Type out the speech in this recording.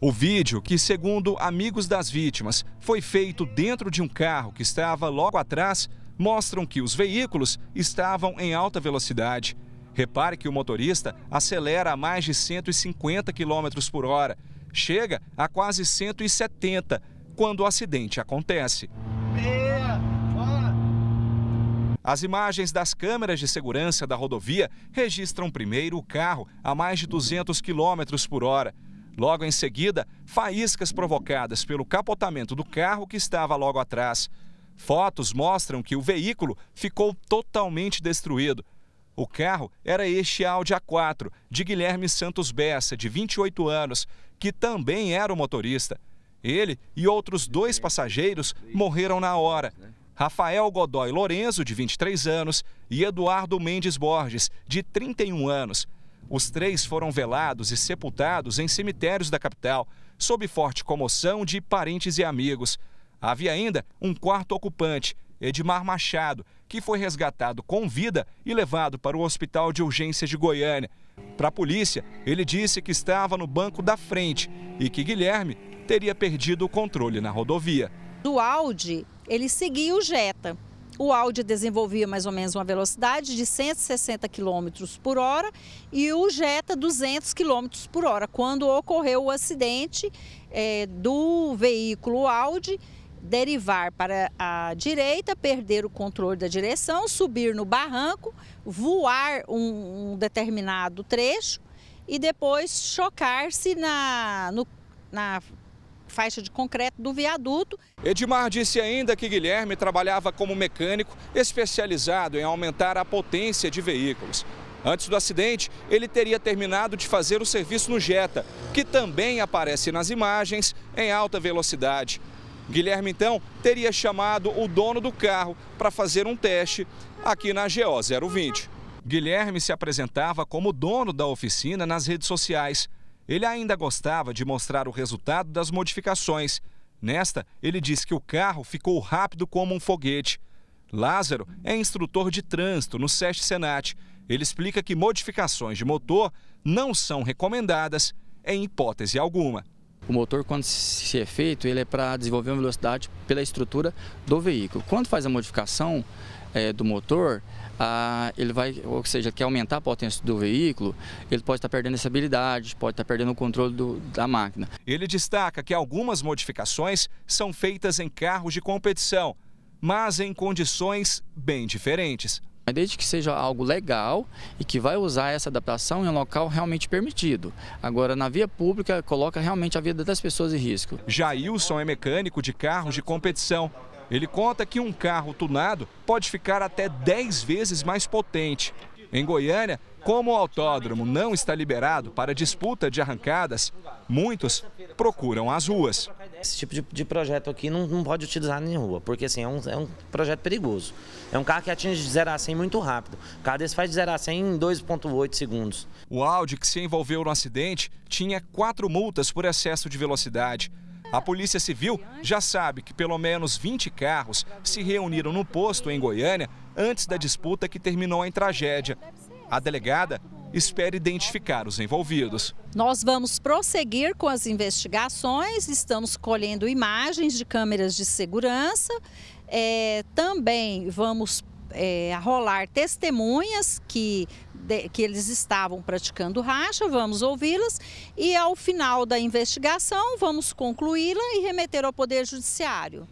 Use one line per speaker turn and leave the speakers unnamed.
O vídeo, que segundo amigos das vítimas foi feito dentro de um carro que estava logo atrás, mostram que os veículos estavam em alta velocidade. Repare que o motorista acelera a mais de 150 km por hora, chega a quase 170 quando o acidente acontece. As imagens das câmeras de segurança da rodovia registram primeiro o carro a mais de 200 km por hora. Logo em seguida, faíscas provocadas pelo capotamento do carro que estava logo atrás. Fotos mostram que o veículo ficou totalmente destruído. O carro era este Audi A4 de Guilherme Santos Bessa, de 28 anos, que também era o motorista. Ele e outros dois passageiros morreram na hora. Rafael Godoy Lorenzo, de 23 anos, e Eduardo Mendes Borges, de 31 anos. Os três foram velados e sepultados em cemitérios da capital, sob forte comoção de parentes e amigos. Havia ainda um quarto ocupante, Edmar Machado, que foi resgatado com vida e levado para o Hospital de urgência de Goiânia. Para a polícia, ele disse que estava no banco da frente e que Guilherme teria perdido o controle na rodovia.
Do Audi, ele seguia o Jetta. O Audi desenvolvia mais ou menos uma velocidade de 160 km por hora e o Jetta 200 km por hora. Quando ocorreu o acidente é, do veículo Audi, derivar para a direita, perder o controle da direção, subir no barranco, voar um, um determinado trecho e depois chocar-se na, na faixa de concreto do viaduto.
Edmar disse ainda que Guilherme trabalhava como mecânico especializado em aumentar a potência de veículos. Antes do acidente, ele teria terminado de fazer o serviço no Jetta, que também aparece nas imagens em alta velocidade. Guilherme, então, teria chamado o dono do carro para fazer um teste aqui na GO 020. Guilherme se apresentava como dono da oficina nas redes sociais. Ele ainda gostava de mostrar o resultado das modificações. Nesta, ele diz que o carro ficou rápido como um foguete. Lázaro é instrutor de trânsito no SESC Senat. Ele explica que
modificações de motor não são recomendadas em hipótese alguma. O motor, quando se é feito, ele é para desenvolver uma velocidade pela estrutura do veículo. Quando faz a modificação é, do motor, ele vai, ou seja, quer aumentar a potência do veículo, ele pode estar perdendo essa habilidade, pode estar perdendo o controle do, da máquina. Ele destaca que algumas modificações são feitas em carros de competição, mas em condições bem diferentes. Mas desde que seja algo legal e que vai usar essa adaptação em um local realmente permitido. Agora, na via pública, coloca realmente a vida das pessoas em risco. Jailson é mecânico de carros de competição. Ele conta que
um carro tunado pode ficar até 10 vezes mais potente. Em Goiânia, como o autódromo não está liberado para disputa de arrancadas, muitos procuram as ruas. Esse tipo de, de projeto aqui não, não pode utilizar em rua, porque assim, é um, é um projeto perigoso. É um carro que atinge de 0 a 100 muito rápido. O carro desse faz de 0 a 100 em 2,8 segundos. O Audi, que se envolveu no acidente, tinha quatro multas por excesso de velocidade. A Polícia Civil já sabe que pelo menos 20 carros se reuniram no posto em Goiânia antes da disputa que terminou em tragédia. A delegada espera identificar os envolvidos.
Nós vamos prosseguir com as investigações, estamos colhendo imagens de câmeras de segurança, é, também vamos é, rolar testemunhas que, de, que eles estavam praticando racha, vamos ouvi-las e ao final da investigação vamos concluí-la e remeter ao Poder Judiciário.